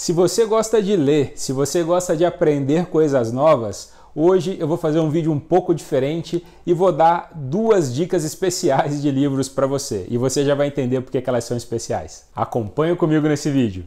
Se você gosta de ler, se você gosta de aprender coisas novas, hoje eu vou fazer um vídeo um pouco diferente e vou dar duas dicas especiais de livros para você. E você já vai entender porque elas são especiais. Acompanhe comigo nesse vídeo.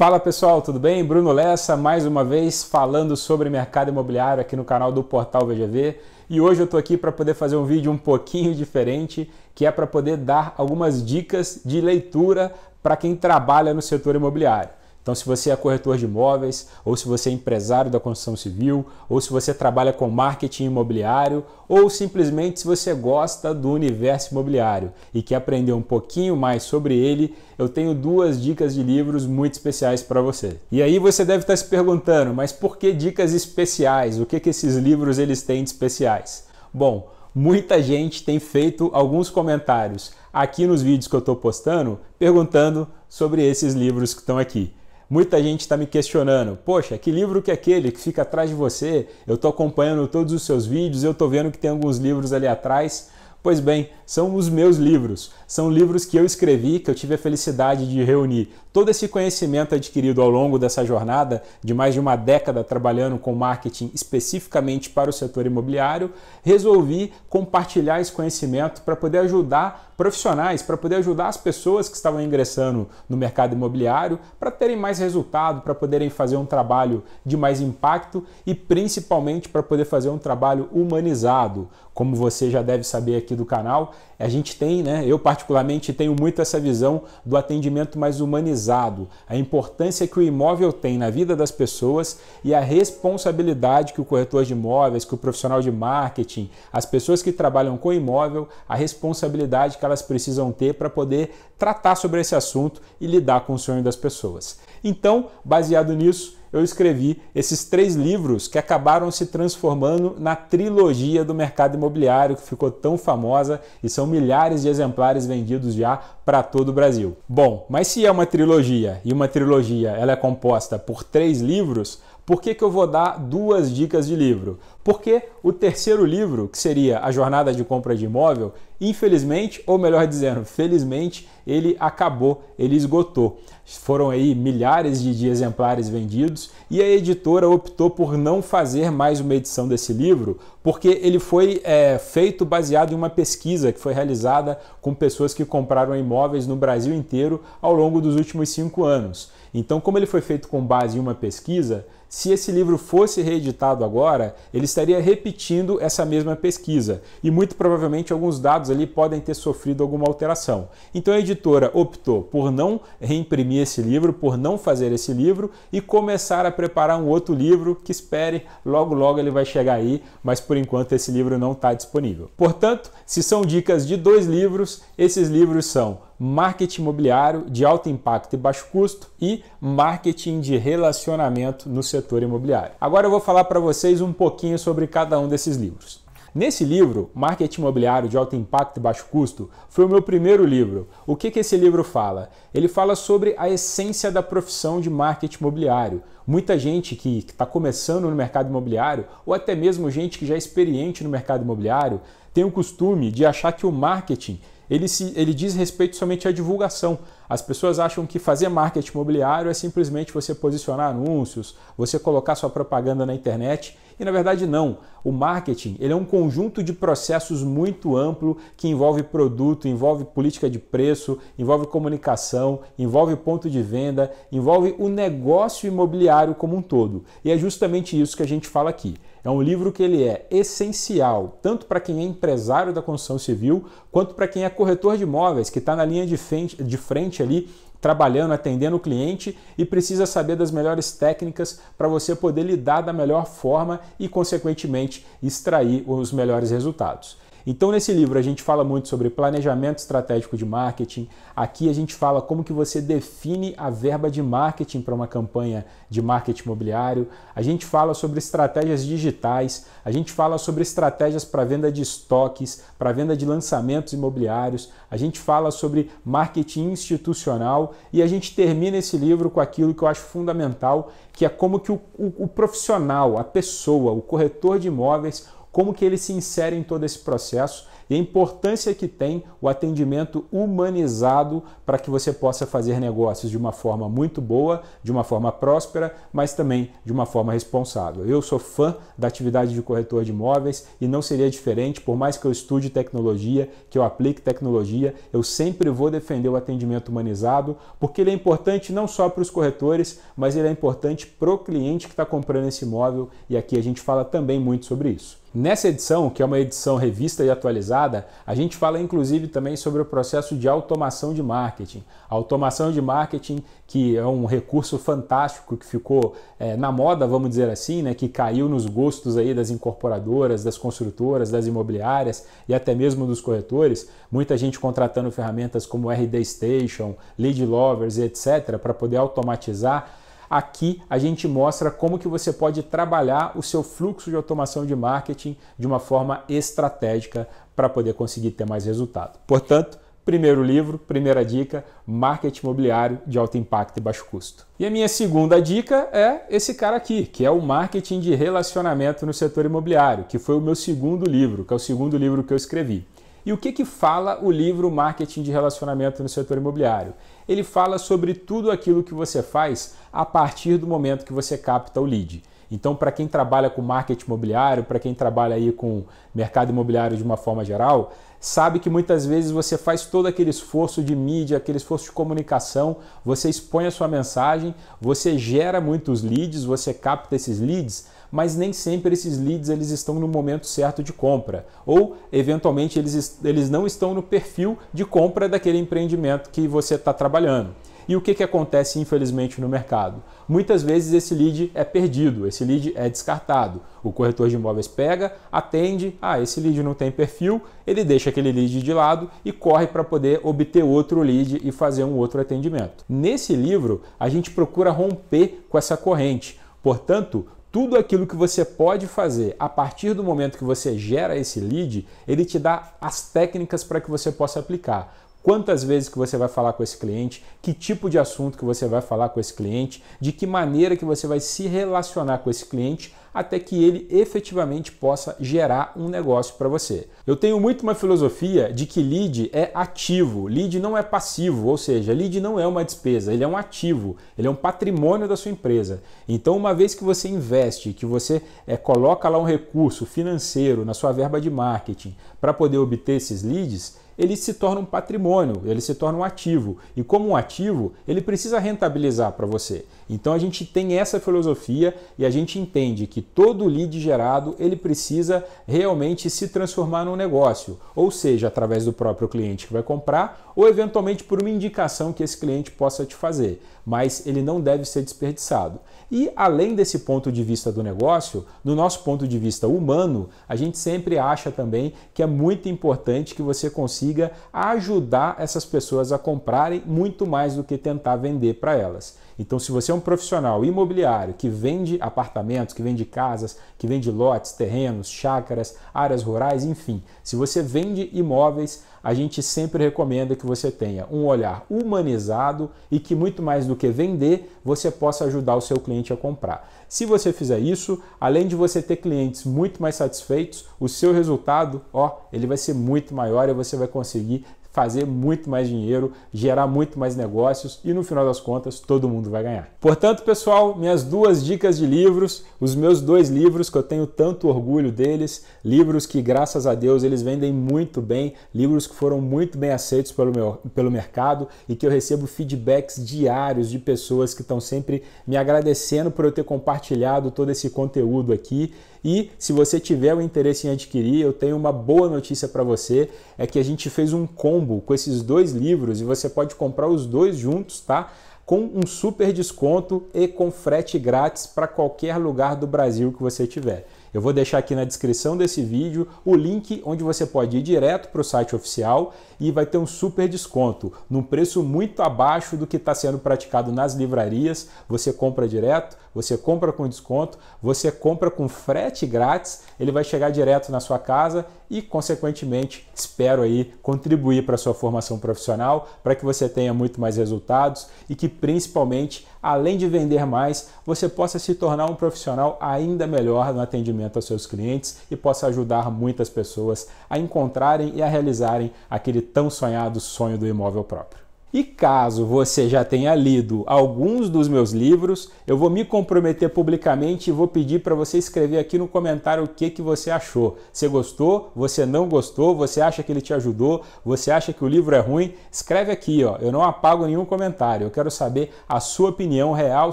Fala pessoal, tudo bem? Bruno Lessa, mais uma vez falando sobre mercado imobiliário aqui no canal do Portal VGV. E hoje eu estou aqui para poder fazer um vídeo um pouquinho diferente, que é para poder dar algumas dicas de leitura para quem trabalha no setor imobiliário. Então, se você é corretor de imóveis, ou se você é empresário da construção civil, ou se você trabalha com marketing imobiliário, ou simplesmente se você gosta do universo imobiliário e quer aprender um pouquinho mais sobre ele, eu tenho duas dicas de livros muito especiais para você. E aí você deve estar tá se perguntando, mas por que dicas especiais? O que, que esses livros eles têm de especiais? Bom, muita gente tem feito alguns comentários aqui nos vídeos que eu estou postando perguntando sobre esses livros que estão aqui. Muita gente está me questionando: poxa, que livro que é aquele que fica atrás de você? Eu estou acompanhando todos os seus vídeos, eu estou vendo que tem alguns livros ali atrás. Pois bem, são os meus livros. São livros que eu escrevi, que eu tive a felicidade de reunir Todo esse conhecimento adquirido ao longo dessa jornada, de mais de uma década trabalhando com marketing especificamente para o setor imobiliário, resolvi compartilhar esse conhecimento para poder ajudar profissionais, para poder ajudar as pessoas que estavam ingressando no mercado imobiliário, para terem mais resultado, para poderem fazer um trabalho de mais impacto e principalmente para poder fazer um trabalho humanizado. Como você já deve saber aqui do canal, a gente tem, né? Eu particularmente tenho muito essa visão do atendimento mais humanizado a importância que o imóvel tem na vida das pessoas e a responsabilidade que o corretor de imóveis, que o profissional de marketing, as pessoas que trabalham com imóvel, a responsabilidade que elas precisam ter para poder tratar sobre esse assunto e lidar com o sonho das pessoas. Então, baseado nisso, eu escrevi esses três livros que acabaram se transformando na trilogia do mercado imobiliário que ficou tão famosa e são milhares de exemplares vendidos já para todo o Brasil. Bom, mas se é uma trilogia e uma trilogia ela é composta por três livros, por que, que eu vou dar duas dicas de livro? Porque o terceiro livro, que seria A Jornada de Compra de Imóvel, infelizmente, ou melhor dizendo, felizmente, ele acabou, ele esgotou. Foram aí milhares de exemplares vendidos e a editora optou por não fazer mais uma edição desse livro, porque ele foi é, feito baseado em uma pesquisa que foi realizada com pessoas que compraram imóveis no Brasil inteiro ao longo dos últimos cinco anos. Então, como ele foi feito com base em uma pesquisa, se esse livro fosse reeditado agora, ele estaria repetindo essa mesma pesquisa e muito provavelmente alguns dados ali podem ter sofrido alguma alteração. Então a editora optou por não reimprimir esse livro, por não fazer esse livro e começar a preparar um outro livro que espere, logo logo ele vai chegar aí, mas por enquanto esse livro não está disponível. Portanto, se são dicas de dois livros, esses livros são marketing imobiliário de alto impacto e baixo custo e marketing de relacionamento no setor imobiliário. Agora eu vou falar para vocês um pouquinho sobre cada um desses livros. Nesse livro, Marketing Imobiliário de Alto Impacto e Baixo Custo, foi o meu primeiro livro. O que, que esse livro fala? Ele fala sobre a essência da profissão de marketing imobiliário. Muita gente que está começando no mercado imobiliário, ou até mesmo gente que já é experiente no mercado imobiliário, tem o costume de achar que o marketing ele, se, ele diz respeito somente à divulgação. As pessoas acham que fazer marketing imobiliário é simplesmente você posicionar anúncios, você colocar sua propaganda na internet. E na verdade não. O marketing ele é um conjunto de processos muito amplo que envolve produto, envolve política de preço, envolve comunicação, envolve ponto de venda, envolve o negócio imobiliário como um todo. E é justamente isso que a gente fala aqui. É um livro que ele é essencial tanto para quem é empresário da construção civil quanto para quem é corretor de imóveis, que está na linha de frente, de frente ali trabalhando, atendendo o cliente e precisa saber das melhores técnicas para você poder lidar da melhor forma e, consequentemente, extrair os melhores resultados. Então nesse livro a gente fala muito sobre planejamento estratégico de marketing. Aqui a gente fala como que você define a verba de marketing para uma campanha de marketing imobiliário. A gente fala sobre estratégias digitais, a gente fala sobre estratégias para venda de estoques, para venda de lançamentos imobiliários. A gente fala sobre marketing institucional e a gente termina esse livro com aquilo que eu acho fundamental, que é como que o, o, o profissional, a pessoa, o corretor de imóveis como que ele se insere em todo esse processo e a importância que tem o atendimento humanizado para que você possa fazer negócios de uma forma muito boa, de uma forma próspera, mas também de uma forma responsável. Eu sou fã da atividade de corretor de imóveis e não seria diferente, por mais que eu estude tecnologia, que eu aplique tecnologia, eu sempre vou defender o atendimento humanizado, porque ele é importante não só para os corretores, mas ele é importante para o cliente que está comprando esse imóvel e aqui a gente fala também muito sobre isso. Nessa edição, que é uma edição revista e atualizada, a gente fala inclusive também sobre o processo de automação de marketing. A automação de marketing, que é um recurso fantástico que ficou é, na moda, vamos dizer assim, né, que caiu nos gostos aí das incorporadoras, das construtoras, das imobiliárias e até mesmo dos corretores. Muita gente contratando ferramentas como RD Station, Lead Lovers, etc., para poder automatizar Aqui a gente mostra como que você pode trabalhar o seu fluxo de automação de marketing de uma forma estratégica para poder conseguir ter mais resultado. Portanto, primeiro livro, primeira dica, marketing imobiliário de alto impacto e baixo custo. E a minha segunda dica é esse cara aqui, que é o marketing de relacionamento no setor imobiliário, que foi o meu segundo livro, que é o segundo livro que eu escrevi. E o que, que fala o livro Marketing de Relacionamento no Setor Imobiliário? Ele fala sobre tudo aquilo que você faz a partir do momento que você capta o lead. Então, para quem trabalha com marketing imobiliário, para quem trabalha aí com mercado imobiliário de uma forma geral, sabe que muitas vezes você faz todo aquele esforço de mídia, aquele esforço de comunicação, você expõe a sua mensagem, você gera muitos leads, você capta esses leads, mas nem sempre esses leads eles estão no momento certo de compra, ou eventualmente eles, eles não estão no perfil de compra daquele empreendimento que você está trabalhando. E o que, que acontece, infelizmente, no mercado? Muitas vezes esse lead é perdido, esse lead é descartado. O corretor de imóveis pega, atende, ah, esse lead não tem perfil, ele deixa aquele lead de lado e corre para poder obter outro lead e fazer um outro atendimento. Nesse livro, a gente procura romper com essa corrente. Portanto, tudo aquilo que você pode fazer a partir do momento que você gera esse lead, ele te dá as técnicas para que você possa aplicar. Quantas vezes que você vai falar com esse cliente, que tipo de assunto que você vai falar com esse cliente, de que maneira que você vai se relacionar com esse cliente até que ele efetivamente possa gerar um negócio para você. Eu tenho muito uma filosofia de que lead é ativo, lead não é passivo, ou seja, lead não é uma despesa, ele é um ativo, ele é um patrimônio da sua empresa. Então, uma vez que você investe, que você é, coloca lá um recurso financeiro na sua verba de marketing para poder obter esses leads, ele se torna um patrimônio, ele se torna um ativo. E como um ativo, ele precisa rentabilizar para você. Então a gente tem essa filosofia e a gente entende que todo lead gerado ele precisa realmente se transformar num negócio, ou seja, através do próprio cliente que vai comprar ou eventualmente por uma indicação que esse cliente possa te fazer, mas ele não deve ser desperdiçado. E além desse ponto de vista do negócio, no nosso ponto de vista humano, a gente sempre acha também que é muito importante que você consiga ajudar essas pessoas a comprarem muito mais do que tentar vender para elas. Então, se você é um profissional imobiliário que vende apartamentos, que vende casas, que vende lotes, terrenos, chácaras, áreas rurais, enfim, se você vende imóveis, a gente sempre recomenda que você tenha um olhar humanizado e que, muito mais do que vender, você possa ajudar o seu cliente a comprar. Se você fizer isso, além de você ter clientes muito mais satisfeitos, o seu resultado, ó, ele vai ser muito maior e você vai conseguir fazer muito mais dinheiro, gerar muito mais negócios e no final das contas todo mundo vai ganhar. Portanto, pessoal, minhas duas dicas de livros, os meus dois livros que eu tenho tanto orgulho deles, livros que graças a Deus eles vendem muito bem, livros que foram muito bem aceitos pelo, meu, pelo mercado e que eu recebo feedbacks diários de pessoas que estão sempre me agradecendo por eu ter compartilhado todo esse conteúdo aqui e se você tiver o interesse em adquirir, eu tenho uma boa notícia para você, é que a gente fez um combo com esses dois livros e você pode comprar os dois juntos, tá? com um super desconto e com frete grátis para qualquer lugar do Brasil que você tiver. Eu vou deixar aqui na descrição desse vídeo o link onde você pode ir direto para o site oficial e vai ter um super desconto, num preço muito abaixo do que está sendo praticado nas livrarias. Você compra direto, você compra com desconto, você compra com frete grátis, ele vai chegar direto na sua casa e, consequentemente, espero aí contribuir para a sua formação profissional, para que você tenha muito mais resultados e que, principalmente, além de vender mais, você possa se tornar um profissional ainda melhor no atendimento aos seus clientes e possa ajudar muitas pessoas a encontrarem e a realizarem aquele tão sonhado sonho do imóvel próprio. E caso você já tenha lido alguns dos meus livros, eu vou me comprometer publicamente e vou pedir para você escrever aqui no comentário o que, que você achou. Você gostou? Você não gostou? Você acha que ele te ajudou? Você acha que o livro é ruim? Escreve aqui, ó. Eu não apago nenhum comentário. Eu quero saber a sua opinião real,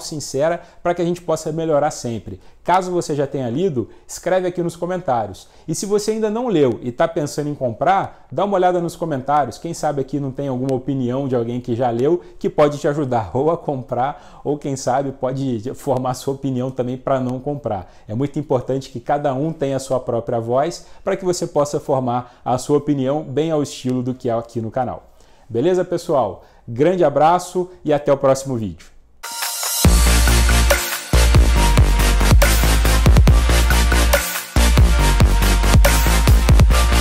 sincera, para que a gente possa melhorar sempre. Caso você já tenha lido, escreve aqui nos comentários. E se você ainda não leu e está pensando em comprar, dá uma olhada nos comentários. Quem sabe aqui não tem alguma opinião de alguém alguém que já leu, que pode te ajudar ou a comprar, ou quem sabe pode formar sua opinião também para não comprar. É muito importante que cada um tenha a sua própria voz para que você possa formar a sua opinião bem ao estilo do que é aqui no canal. Beleza, pessoal? Grande abraço e até o próximo vídeo.